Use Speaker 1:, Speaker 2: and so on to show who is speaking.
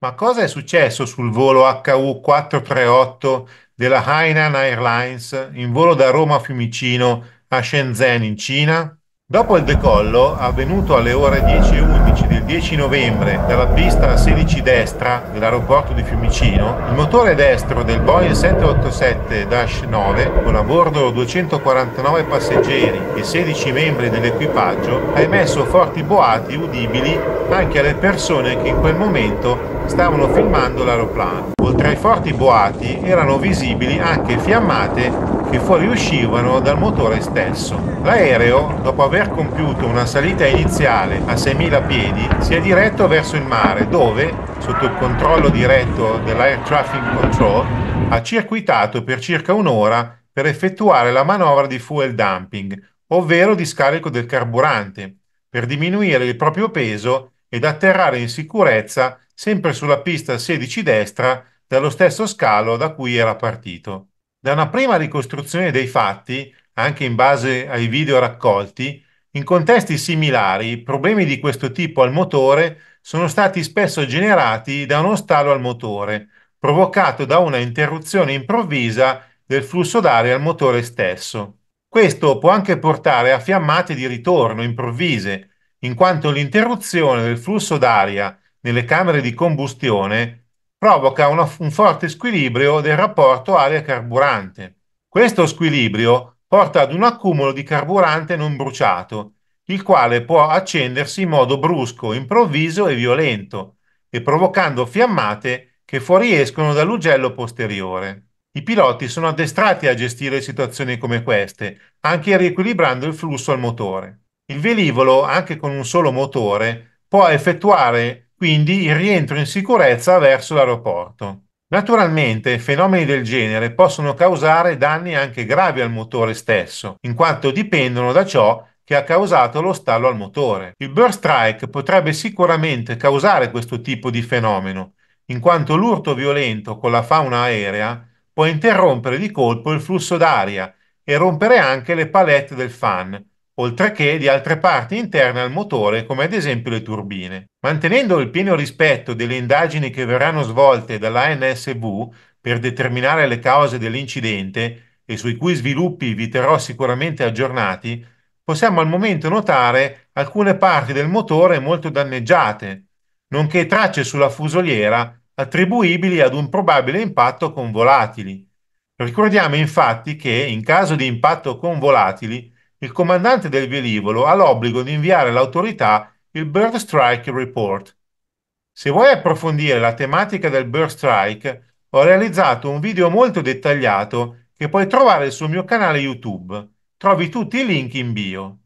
Speaker 1: Ma cosa è successo sul volo HU438 della Hainan Airlines in volo da Roma a Fiumicino a Shenzhen in Cina? Dopo il decollo, avvenuto alle ore 10.11 del 10 novembre dalla pista 16 destra dell'aeroporto di Fiumicino, il motore destro del Boeing 787-9, con a bordo 249 passeggeri e 16 membri dell'equipaggio, ha emesso forti boati udibili anche alle persone che in quel momento stavano filmando l'aeroplano. Oltre ai forti boati erano visibili anche fiammate che fuoriuscivano dal motore stesso. L'aereo, dopo aver compiuto una salita iniziale a 6.000 piedi, si è diretto verso il mare dove, sotto il controllo diretto dell'Air Traffic Control, ha circuitato per circa un'ora per effettuare la manovra di fuel dumping, ovvero di scarico del carburante, per diminuire il proprio peso ed atterrare in sicurezza sempre sulla pista 16 destra dallo stesso scalo da cui era partito. Da una prima ricostruzione dei fatti, anche in base ai video raccolti, in contesti similari problemi di questo tipo al motore sono stati spesso generati da uno stallo al motore, provocato da una interruzione improvvisa del flusso d'aria al motore stesso. Questo può anche portare a fiammate di ritorno improvvise, in quanto l'interruzione del flusso d'aria nelle camere di combustione provoca una, un forte squilibrio del rapporto aria-carburante. Questo squilibrio porta ad un accumulo di carburante non bruciato, il quale può accendersi in modo brusco, improvviso e violento, e provocando fiammate che fuoriescono dall'ugello posteriore. I piloti sono addestrati a gestire situazioni come queste, anche riequilibrando il flusso al motore. Il velivolo, anche con un solo motore, può effettuare quindi il rientro in sicurezza verso l'aeroporto. Naturalmente fenomeni del genere possono causare danni anche gravi al motore stesso, in quanto dipendono da ciò che ha causato lo stallo al motore. Il burst strike potrebbe sicuramente causare questo tipo di fenomeno, in quanto l'urto violento con la fauna aerea può interrompere di colpo il flusso d'aria e rompere anche le palette del fan, oltre che di altre parti interne al motore, come ad esempio le turbine. Mantenendo il pieno rispetto delle indagini che verranno svolte dall'ANSV per determinare le cause dell'incidente e sui cui sviluppi vi terrò sicuramente aggiornati, possiamo al momento notare alcune parti del motore molto danneggiate, nonché tracce sulla fusoliera attribuibili ad un probabile impatto con volatili. Ricordiamo infatti che in caso di impatto con volatili il comandante del velivolo ha l'obbligo di inviare all'autorità il Bird Strike Report. Se vuoi approfondire la tematica del Bird Strike, ho realizzato un video molto dettagliato che puoi trovare sul mio canale YouTube. Trovi tutti i link in bio.